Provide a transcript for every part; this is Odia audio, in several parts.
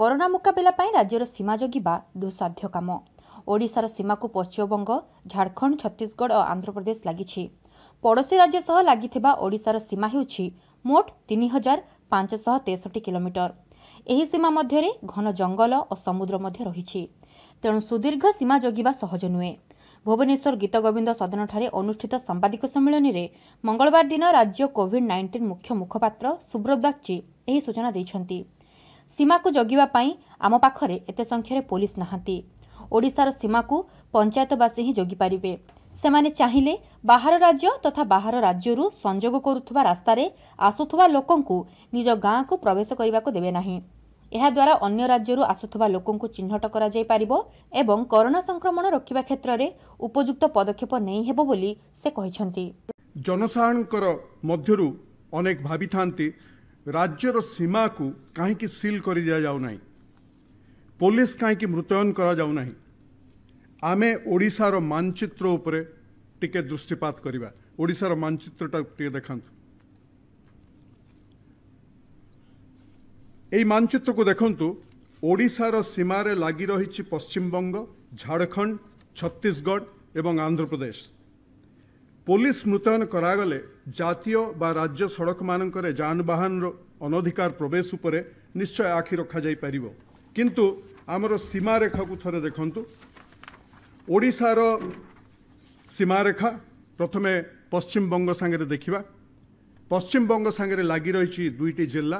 କରୋନା ମୁକାବିଲା ପାଇଁ ରାଜ୍ୟର ସୀମା ଜଗିବା ଦୁଃସାଧ୍ୟ କାମ ଓଡ଼ିଶାର ସୀମାକୁ ପଶ୍ଚିମବଙ୍ଗ ଝାଡ଼ଖଣ୍ଡ ଛତିଶଗଡ଼ ଓ ଆନ୍ଧ୍ରପ୍ରଦେଶ ଲାଗିଛି ପଡ଼ୋଶୀ ରାଜ୍ୟ ସହ ଲାଗିଥିବା ଓଡ଼ିଶାର ସୀମା ହେଉଛି ମୋଟ ତିନି ହଜାର ପାଞ୍ଚଶହ ତେଷଠି କିଲୋମିଟର ଏହି ସୀମା ମଧ୍ୟରେ ଘନ ଜଙ୍ଗଲ ଓ ସମୁଦ୍ର ମଧ୍ୟ ରହିଛି ତେଣୁ ସୁଦୀର୍ଘ ସୀମା ଜଗିବା ସହଜ ନୁହେଁ ଭୁବନେଶ୍ୱର ଗୀତଗୋବିନ୍ଦ ସଦନଠାରେ ଅନୁଷ୍ଠିତ ସାମ୍ବାଦିକ ସମ୍ମିଳନୀରେ ମଙ୍ଗଳବାର ଦିନ ରାଜ୍ୟ କୋଭିଡ୍ ନାଇଣ୍ଟିନ୍ ମୁଖ୍ୟ ମୁଖପାତ୍ର ସୁବ୍ରତ ବାଗ୍ଚୀ ଏହି ସୂଚନା ଦେଇଛନ୍ତି ସୀମାକୁ ଜଗିବା ପାଇଁ ଆମ ପାଖରେ ଏତେ ସଂଖ୍ୟାରେ ପୋଲିସ ନାହାନ୍ତି ଓଡ଼ିଶାର ସୀମାକୁ ପଞ୍ଚାୟତବାସୀ ହିଁ ଜଗିପାରିବେ ସେମାନେ ଚାହିଁଲେ ବାହାର ରାଜ୍ୟ ତଥା ବାହାର ରାଜ୍ୟରୁ ସଂଯୋଗ କରୁଥିବା ରାସ୍ତାରେ ଆସୁଥିବା ଲୋକଙ୍କୁ ନିଜ ଗାଁକୁ ପ୍ରବେଶ କରିବାକୁ ଦେବେ ନାହିଁ ଏହାଦ୍ୱାରା ଅନ୍ୟ ରାଜ୍ୟରୁ ଆସୁଥିବା ଲୋକଙ୍କୁ ଚିହ୍ନଟ କରାଯାଇପାରିବ ଏବଂ କରୋନା ସଂକ୍ରମଣ ରୋକିବା କ୍ଷେତ୍ରରେ ଉପଯୁକ୍ତ ପଦକ୍ଷେପ ନେଇ ହେବ ବୋଲି ସେ କହିଛନ୍ତି ଜନସାଧାରଣଙ୍କର ମଧ୍ୟରୁ ଅନେକ ଭାବିଥାନ୍ତି ରାଜ୍ୟର ସୀମାକୁ କାହିଁକି ସିଲ୍ କରି ଦିଆଯାଉନାହିଁ ପୋଲିସ କାହିଁକି ମୃତୟନ କରାଯାଉନାହିଁ ଆମେ ଓଡ଼ିଶାର ମାନଚିତ୍ର ଉପରେ ଟିକେ ଦୃଷ୍ଟିପାତ କରିବା ଓଡ଼ିଶାର ମାନଚିତ୍ରଟା ଟିକେ ଦେଖାନ୍ତୁ ଏଇ ମାନଚିତ୍ରକୁ ଦେଖନ୍ତୁ ଓଡ଼ିଶାର ସୀମାରେ ଲାଗି ରହିଛି ପଶ୍ଚିମବଙ୍ଗ ଝାଡ଼ଖଣ୍ଡ ଛତିଶଗଡ଼ ଏବଂ ଆନ୍ଧ୍ରପ୍ରଦେଶ ପୋଲିସ ମୁତୟନ କରାଗଲେ ଜାତୀୟ ବା ରାଜ୍ୟ ସଡ଼କମାନଙ୍କରେ ଯାନବାହନର ଅନଧିକାର ପ୍ରବେଶ ଉପରେ ନିଶ୍ଚୟ ଆଖି ରଖାଯାଇପାରିବ କିନ୍ତୁ ଆମର ସୀମାରେଖାକୁ ଥରେ ଦେଖନ୍ତୁ ଓଡ଼ିଶାର ସୀମାରେଖା ପ୍ରଥମେ ପଶ୍ଚିମବଙ୍ଗ ସାଙ୍ଗରେ ଦେଖିବା ପଶ୍ଚିମବଙ୍ଗ ସାଙ୍ଗରେ ଲାଗି ରହିଛି ଦୁଇଟି ଜିଲ୍ଲା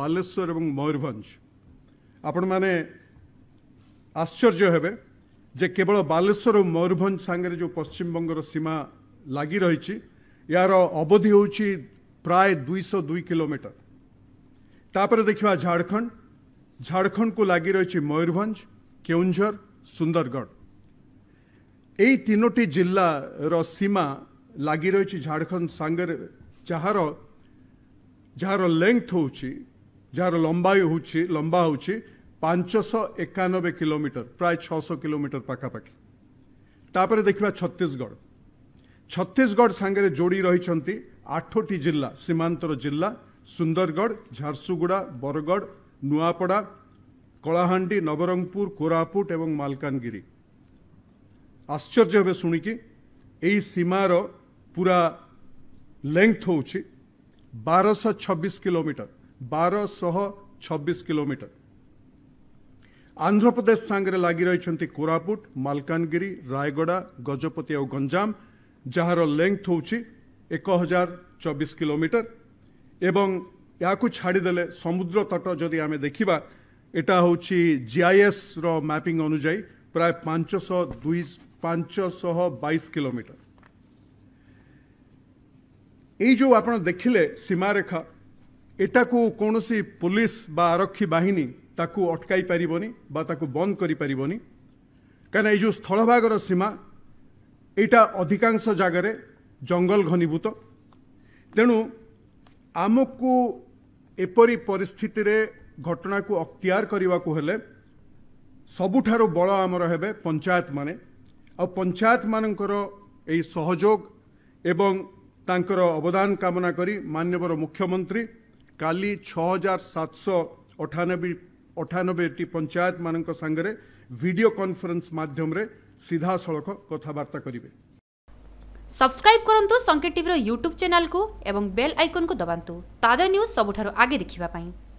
ବାଲେଶ୍ୱର ଏବଂ ମୟୂରଭଞ୍ଜ ଆପଣମାନେ ଆଶ୍ଚର୍ଯ୍ୟ ହେବେ ଯେ କେବଳ ବାଲେଶ୍ୱର ଓ ମୟୂରଭଞ୍ଜ ସାଙ୍ଗରେ ଯେଉଁ ପଶ୍ଚିମବଙ୍ଗର ସୀମା ଲାଗି ରହିଛି ଏହାର ଅବଧି ହେଉଛି ପ୍ରାୟ ଦୁଇଶହ ଦୁଇ କିଲୋମିଟର ତାପରେ ଦେଖିବା ଝାଡ଼ଖଣ୍ଡ ଝାଡ଼ଖଣ୍ଡକୁ ଲାଗି ରହିଛି ମୟୂରଭଞ୍ଜ କେଉଁଝର ସୁନ୍ଦରଗଡ଼ ଏହି ତିନୋଟି ଜିଲ୍ଲାର ସୀମା ଲାଗି ରହିଛି ଝାଡ଼ଖଣ୍ଡ ସାଙ୍ଗରେ ଯାହାର ଯାହାର ଲେଙ୍ଗଥ ହେଉଛି ଯାହାର ଲମ୍ବାୟୁ ହେଉଛି ଲମ୍ବା ହେଉଛି ପାଞ୍ଚଶହ ଏକାନବେ କିଲୋମିଟର ପ୍ରାୟ ଛଅଶହ କିଲୋମିଟର ପାଖାପାଖି ତାପରେ ଦେଖିବା ଛତିଶଗଡ଼ ଛତିଶଗଡ଼ ସାଙ୍ଗରେ ଯୋଡ଼ି ରହିଛନ୍ତି ଆଠଟି ଜିଲ୍ଲା ସୀମାନ୍ତର ଜିଲ୍ଲା ସୁନ୍ଦରଗଡ଼ ଝାରସୁଗୁଡ଼ା ବରଗଡ଼ ନୂଆପଡ଼ା କଳାହାଣ୍ଡି ନବରଙ୍ଗପୁର କୋରାପୁଟ ଏବଂ ମାଲକାନଗିରି ଆଶ୍ଚର୍ଯ୍ୟ ହେବେ ଶୁଣିକି ଏହି ସୀମାର ପୁରା ଲେନ୍ଥ ହେଉଛି ବାରଶହ ଛବିଶ କିଲୋମିଟର ବାରଶହ ଛବିଶ କିଲୋମିଟର ଆନ୍ଧ୍ରପ୍ରଦେଶ ସାଙ୍ଗରେ ଲାଗି ରହିଛନ୍ତି କୋରାପୁଟ ମାଲକାନଗିରି ରାୟଗଡ଼ା ଗଜପତି ଆଉ ଗଞ୍ଜାମ ଯାହାର ଲେନ୍ଥ ହେଉଛି ଏକ ହଜାର ଚବିଶ କିଲୋମିଟର ଏବଂ ଏହାକୁ ଛାଡ଼ିଦେଲେ ସମୁଦ୍ର ତଟ ଯଦି ଆମେ ଦେଖିବା ଏଇଟା ହେଉଛି ଜିଆଇଏସ୍ର ମ୍ୟାପିଂ ଅନୁଯାୟୀ ପ୍ରାୟ ପାଞ୍ଚଶହ ଦୁଇ ପାଞ୍ଚଶହ ବାଇଶ କିଲୋମିଟର ଏଇ ଯେଉଁ ଆପଣ ଦେଖିଲେ ସୀମାରେଖା ଏଟାକୁ କୌଣସି ପୋଲିସ ବା ଆରକ୍ଷୀ ବାହିନୀ ତାକୁ ଅଟକାଇ ପାରିବନି ବା ତାକୁ ବନ୍ଦ କରିପାରିବନି କାହିଁକିନା ଏଇ ଯେଉଁ ସ୍ଥଳଭାଗର ସୀମା ଏଇଟା ଅଧିକାଂଶ ଜାଗାରେ ଜଙ୍ଗଲ ଘନୀଭୂତ ତେଣୁ ଆମକୁ ଏପରି ପରିସ୍ଥିତିରେ ଘଟଣାକୁ ଅକ୍ତିଆର କରିବାକୁ ହେଲେ ସବୁଠାରୁ ବଳ ଆମର ହେବେ ପଞ୍ଚାୟତମାନେ ଆଉ ପଞ୍ଚାୟତମାନଙ୍କର ଏହି ସହଯୋଗ ଏବଂ ତାଙ୍କର ଅବଦାନ କାମନା କରି ମାନ୍ୟବର ମୁଖ୍ୟମନ୍ତ୍ରୀ କାଲି ଛଅ ହଜାର ସାତଶହ ଅଠାନବେ ଅଠାନବେଟି ପଞ୍ଚାୟତମାନଙ୍କ ସାଙ୍ଗରେ ଭିଡ଼ିଓ କନ୍ଫରେନ୍ସ ମାଧ୍ୟମରେ ସିଧାସଳଖ କଥାବାର୍ତ୍ତା କରିବେ ସବସ୍କ୍ରାଇବ୍ କରନ୍ତୁ ସଙ୍କେତ ଟିଭିର ୟୁଟ୍ୟୁବ୍ ଚ୍ୟାନେଲ୍କୁ ଏବଂ ବେଲ୍ ଆଇକନ୍କୁ ଦବାନ୍ତୁ ତାଜା ନ୍ୟୁଜ୍ ସବୁଠାରୁ ଆଗେ ଦେଖିବା ପାଇଁ